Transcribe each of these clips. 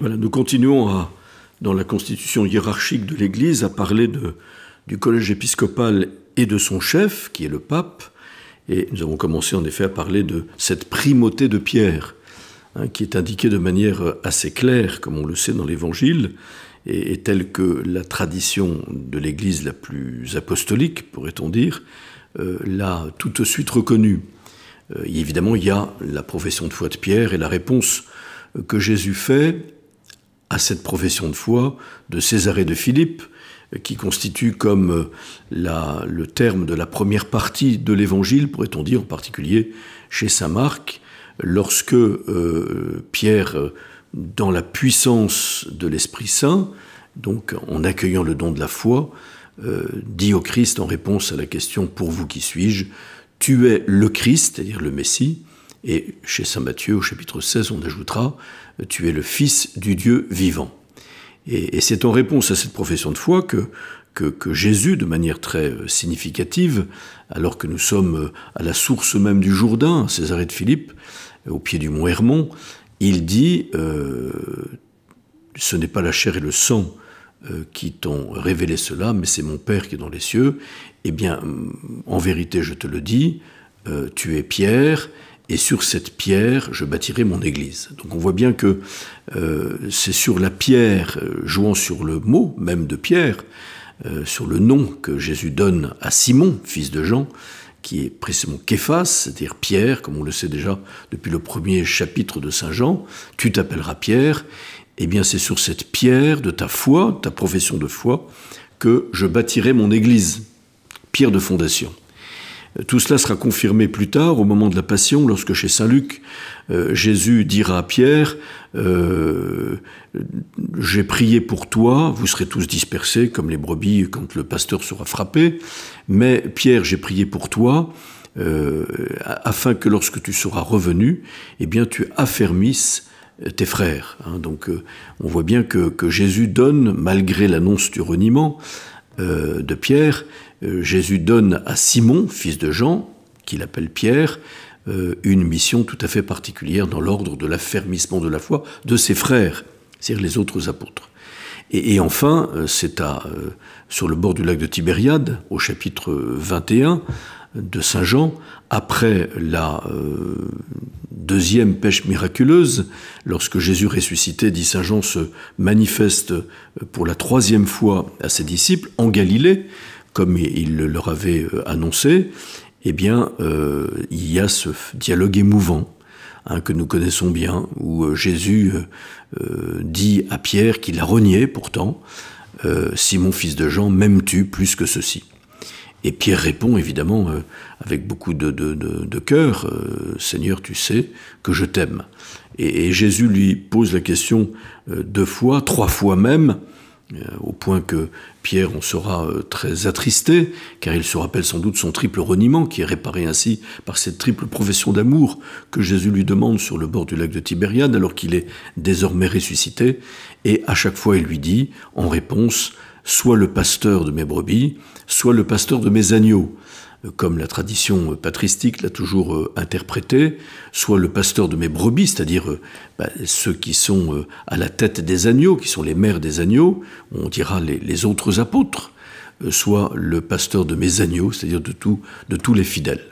Voilà, nous continuons dans la constitution hiérarchique de l'Église à parler de, du collège épiscopal et de son chef, qui est le pape. Et nous avons commencé en effet à parler de cette primauté de Pierre, hein, qui est indiquée de manière assez claire, comme on le sait dans l'Évangile, et, telle que la tradition de l'Église la plus apostolique, pourrait-on dire, euh, l'a tout de suite reconnue. Euh, évidemment, il y a la profession de foi de Pierre et la réponse que Jésus fait à cette profession de foi de et de Philippe, qui constitue comme euh, la, le terme de la première partie de l'Évangile, pourrait-on dire, en particulier chez Saint Marc, lorsque euh, Pierre, dans la puissance de l'Esprit Saint, donc en accueillant le don de la foi, euh, dit au Christ en réponse à la question Pour vous qui suis-je Tu es le Christ, c'est-à-dire le Messie, et chez Saint Matthieu, au chapitre 16, on ajoutera ⁇ Tu es le Fils du Dieu vivant ⁇ Et, c'est en réponse à cette profession de foi que, Jésus, de manière très significative, alors que nous sommes à la source même du Jourdain, à Césarée de Philippe, au pied du mont Hermon, il dit euh, Ce n'est pas la chair et le sang euh, qui t'ont révélé cela, mais c'est mon Père qui est dans les cieux. Eh bien, en vérité, je te le dis, euh, tu es Pierre, et sur cette pierre je bâtirai mon église. Donc on voit bien que euh, c'est sur la pierre, euh, jouant sur le mot même de pierre, euh, sur le nom que Jésus donne à Simon, fils de Jean, qui est précisément Képhas, c'est-à-dire Pierre, comme on le sait déjà depuis le premier chapitre de Saint Jean, tu t'appelleras Pierre, et eh bien c'est sur cette pierre de ta foi, ta profession de foi, que je bâtirai mon Église, pierre de fondation. Tout cela sera confirmé plus tard, au moment de la Passion, lorsque chez Saint Luc, euh, Jésus dira à Pierre, euh, J'ai prié pour toi, vous serez tous dispersés comme les brebis quand le pasteur sera frappé, mais Pierre, j'ai prié pour toi. Euh, afin que lorsque tu seras revenu, eh bien, tu affermisses tes frères. Hein. Donc, on voit bien que, Jésus donne, malgré l'annonce du reniement de Pierre, euh, Jésus donne à Simon, fils de Jean, qu'il appelle Pierre, euh, une mission tout à fait particulière dans l'ordre de l'affermissement de la foi de ses frères, c'est-à-dire les autres apôtres. Et, enfin, euh, c'est à sur le bord du lac de Tibériade, au chapitre 21 de Saint Jean, après la deuxième pêche miraculeuse, lorsque Jésus ressuscité, dit Saint Jean, se manifeste pour la troisième fois à ses disciples en Galilée, comme il le leur avait euh, annoncé, eh bien, euh, il y a ce dialogue émouvant hein, que nous connaissons bien, où euh, Jésus dit à Pierre, qu'il a renié pourtant, si mon fils de Jean, m'aimes-tu plus que ceci Et Pierre répond évidemment avec beaucoup de, cœur, Seigneur, tu sais que je t'aime. et, Jésus lui pose la question deux fois, trois fois même, euh, au point que Pierre en sera euh, très attristé, car il se rappelle sans doute son triple reniement, qui est réparé ainsi par cette triple profession d'amour que Jésus lui demande sur le bord du lac de Tibériade, alors qu'il est désormais ressuscité, et à chaque fois il lui dit, en réponse, Sois le pasteur de mes brebis, soit le pasteur de mes agneaux comme la tradition patristique l'a toujours euh, interprété, soit le pasteur de mes brebis, c'est-à-dire euh, bah, ceux qui sont euh, à la tête des agneaux, qui sont les mères des agneaux, on dira les, autres apôtres, soit le pasteur de mes agneaux, c'est-à-dire de tous les fidèles.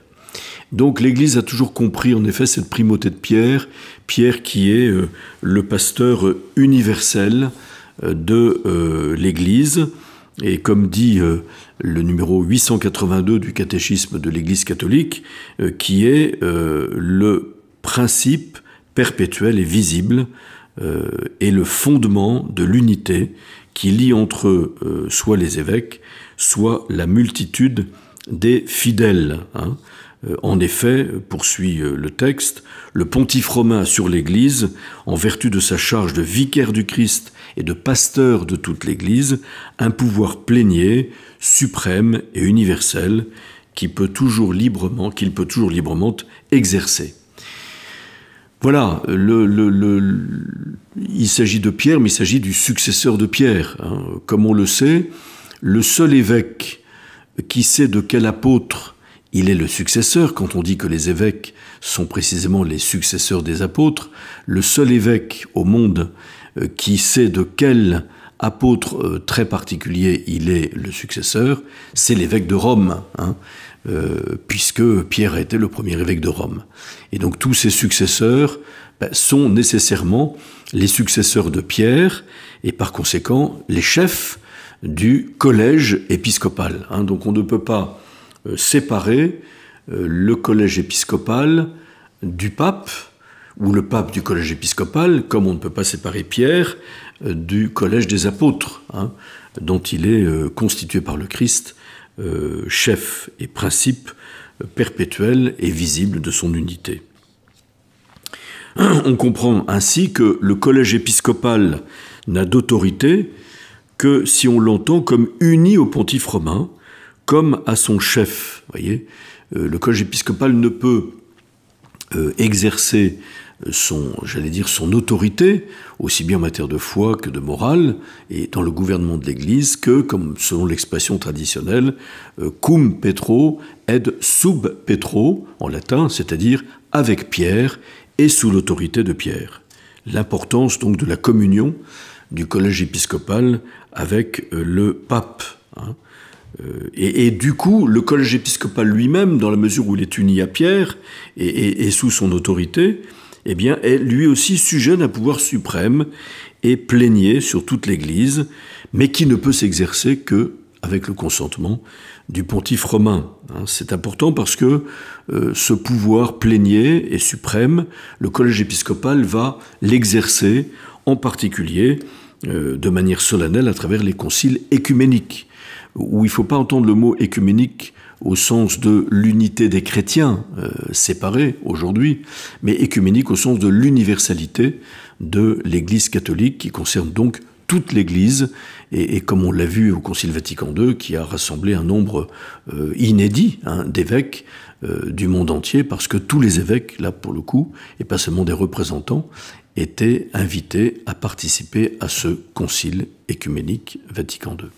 Donc l'Église a toujours compris en effet cette primauté de Pierre, Pierre qui est le pasteur universel de l'Église, et comme dit euh, le numéro 882 du catéchisme de l'Église catholique, euh, qui est euh, le principe perpétuel et visible et le fondement de l'unité qui lie entre eux soit les évêques, soit la multitude des fidèles. Hein. Euh, en effet, poursuit euh, le texte, le pontife romain sur l'Église, en vertu de sa charge de vicaire du Christ et de pasteur de toute l'Église, un pouvoir plénier, suprême et universel, qu'il peut toujours librement, qu'il peut toujours librement exercer. Voilà, il s'agit de Pierre, mais il s'agit du successeur de Pierre. Hein. Comme on le sait, le seul évêque qui sait de quel apôtre il est le successeur, quand on dit que les évêques sont précisément les successeurs des apôtres, le seul évêque au monde euh, qui sait de quel apôtre euh, très particulier il est le successeur, c'est l'évêque de Rome, hein, euh, puisque Pierre était le premier évêque de Rome. Et donc tous ses successeurs ben, sont nécessairement les successeurs de Pierre, et par conséquent les chefs du collège épiscopal. Hein. Donc on ne peut pas euh, séparer euh, le collège épiscopal du pape, ou le pape du collège épiscopal, comme on ne peut pas séparer Pierre euh, du collège des apôtres, hein, dont il est constitué par le Christ, chef et principe perpétuel et visible de son unité. On comprend ainsi que le collège épiscopal n'a d'autorité que si on l'entend comme uni au pontife romain, comme à son chef. Voyez, euh, le collège épiscopal ne peut euh, exercer euh, son, j'allais dire, son autorité, aussi bien en matière de foi que de morale, et dans le gouvernement de l'Église, que, comme selon l'expression traditionnelle, cum petro ed sub petro, en latin, c'est-à-dire avec Pierre et sous l'autorité de Pierre. L'importance donc de la communion du collège épiscopal avec le pape. Hein. Euh, et, du coup, le collège épiscopal lui-même, dans la mesure où il est uni à Pierre et, sous son autorité, eh bien, est lui aussi sujet d'un pouvoir suprême et plaigné sur toute l'Église, mais qui ne peut s'exercer que avec le consentement du pontife romain. Hein. C'est important parce que euh, ce pouvoir plaigné et suprême, le collège épiscopal va l'exercer en particulier euh, de manière solennelle à travers les conciles écuméniques où il ne faut pas entendre le mot écuménique au sens de l'unité des chrétiens euh, séparés aujourd'hui, mais écuménique au sens de l'universalité de l'Église catholique qui concerne donc toute l'Église, et, comme on l'a vu au Concile Vatican II, qui a rassemblé un nombre euh, inédit hein, d'évêques euh, du monde entier, parce que tous les évêques, là pour le coup, et pas seulement des représentants, étaient invités à participer à ce Concile écuménique Vatican II.